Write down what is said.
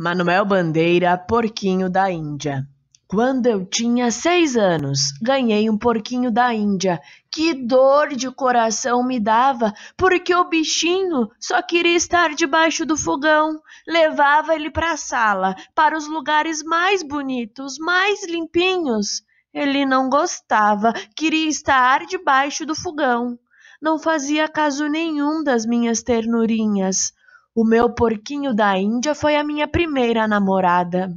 Manuel Bandeira, porquinho da Índia. Quando eu tinha seis anos, ganhei um porquinho da Índia. Que dor de coração me dava, porque o bichinho só queria estar debaixo do fogão. Levava ele para a sala, para os lugares mais bonitos, mais limpinhos. Ele não gostava, queria estar debaixo do fogão. Não fazia caso nenhum das minhas ternurinhas. O meu porquinho da Índia foi a minha primeira namorada.